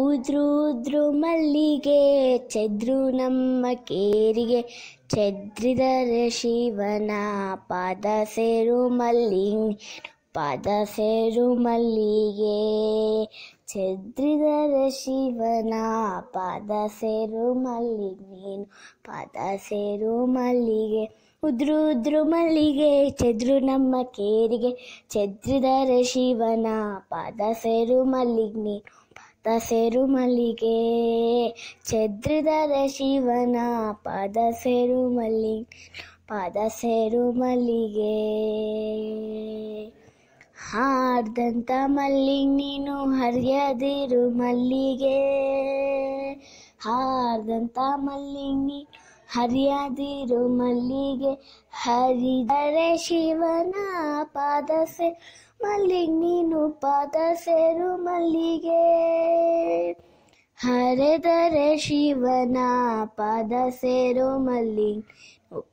ಉದ್ರೂದ್ರು ಮಲ್ಲಿಗೆ ಚದ್ರು ನಮ್ಮ ಕೇರಿಗೆ ಚದ್ರಿದರೆ ಶಿವನ ಪಾದ ಸೇರು ಮಲ್ಲಿಗೆ ಪಾದ ಸೇರು ಮಲ್ಲಿಗೆ ಚದ್ರಿದರೆ ಶಿವನ ಪಾದ ಸೇರು ಮಲ್ಲಿಗೆ ಪಾದ ಸೇರು ಮಲ್ಲಿಗೆ ಉದ್ರು ಮಲ್ಲಿಗೆ ಚದ್ರು ನಮ್ಮ ಕೇರಿಗೆ ಚದ್ರಿದರೆ ಶಿವನ ಪಾದ ಸೇರು ಮಲ್ಲಿಗೆ ಸೇರು ಮಲ್ಲಿಗೆ ಚದ್ರಿದರ ಶಿವನ ಪಾದ ಸೇರು ಮಲ್ಲಿ ಪಾದ ಸೇರು ಮಲ್ಲಿಗೆ ಹಾರ್ದಂತ ಮಲ್ಲಿ ನೀನು ಹರಿಯದಿರು ಮಲ್ಲಿಗೆ ಹಾರ್ದಂತ ಮಲ್ಲಿ ನೀನು ಹರಿಯದಿರು ಮಲ್ಲಿಗೆ ಹರಿದರೆ ಶಿವನ ಪದ ಸೇ ಮಲ್ಲಿಗ್ ನೀನು ಪದ ಸೇರು ಮಲ್ಲಿಗೆ ಹರೆದರೆ ಶಿವನ ಪದ ಸೇರು ಮಲ್ಲಿ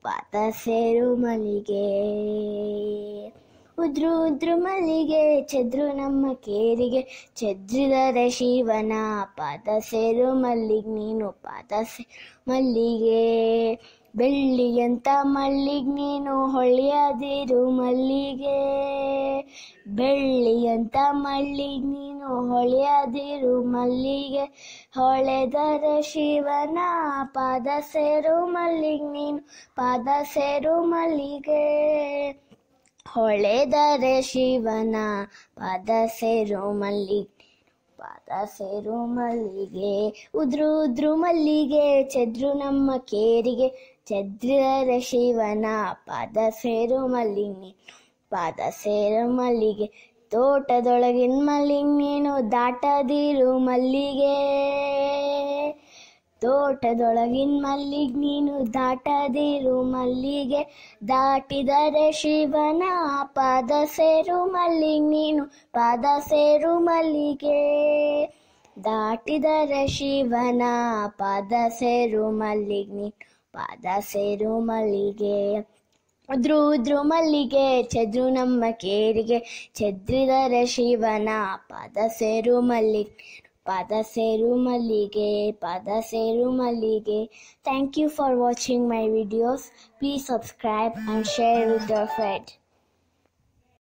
ಪಾದ ಸೇರು ಮಲ್ಲಿಗೆ ಉದ್ರು ಉದ್ರು ಮಲ್ಲಿಗೆ ಚದ್ರು ನಮ್ಮ ಕೇರಿಗೆ ಚದ್ರಿದರೆ ಶಿವನ ಪಾದ ಸೇರು ಮಲ್ಲಿಗೆ ನೀನು ಪಾತ ಸೇ ಮಲ್ಲಿಗೆ ಬೆಳ್ಳಿಯಂತ ಮಲ್ಲಿಗೆ ನೀನು ಹೊಳೆಯದಿರು ಮಲ್ಲಿಗೆ ಬೆಳ್ಳಿಯಂತ ಮಲ್ಲಿಗೆ ನೀನು ಶಿವನು ಹೊಳೆಯದಿರು ಮಲ್ಲಿಗೆ ಹೊಳೆದರೆ ಶಿವನ ಪಾದ ಸೇರು ಮಲ್ಲಿಗೆ ನೀನು ಪಾದ ಸೇರು ಮಲ್ಲಿಗೆ ಹೊಳೆದರೆ ಶಿವನ ಪಾದ ಸೇರು ಮಲ್ಲಿಗೆ ಪಾದ ಸೇರು ಮಲ್ಲಿಗೆ ಉದ್ರು ಉದ್ರು ಮಲ್ಲಿಗೆ ಚದ್ರು ನಮ್ಮ ಕೇರಿಗೆ ಚದ್ರ ಶಿವನ ಪಾದ ಸೇರು ಮಲ್ಲಿಗೆ ಪಾದ ಸೇರು ಮಲ್ಲಿಗೆ ತೋಟದೊಳಗಿನ ಮಲ್ಲಿಗೆನು ದಾಟದಿರು ಮಲ್ಲಿಗೆ ತೋಟದೊಳಗಿನ ಮಲ್ಲಿಗೆ ನೀನು ದಾಟದಿರು ಮಲ್ಲಿಗೆ ದಾಟಿದರೆ ಶಿವನ ಪಾದ ಸೇರು ಮಲ್ಲಿಗೆ ನೀನು ಪಾದ ಸೇರು ಮಲ್ಲಿಗೆ ದಾಟಿದರೆ ಶಿವನ ಪಾದ ಸೇರು ಮಲ್ಲಿಗೆ ನೀನು ಪಾದ ಸೇರು ಮಲ್ಲಿಗೆ ದ್ರೂದ್ರು ಮಲ್ಲಿಗೆ ಚದ್ರು ನಮ್ಮ ಕೇರಿಗೆ ಚದ್ರಿದರೆ ಶಿವನ ಪದ ಸೇರು ಮಲ್ಲಿಗೆ ಪದ ಸೇರು ಮಲ್ಲಿಗೆ ಪದ ಸೇರು ಮಲ್ಲಿಗೆ thank you for watching my videos please subscribe and share with your friend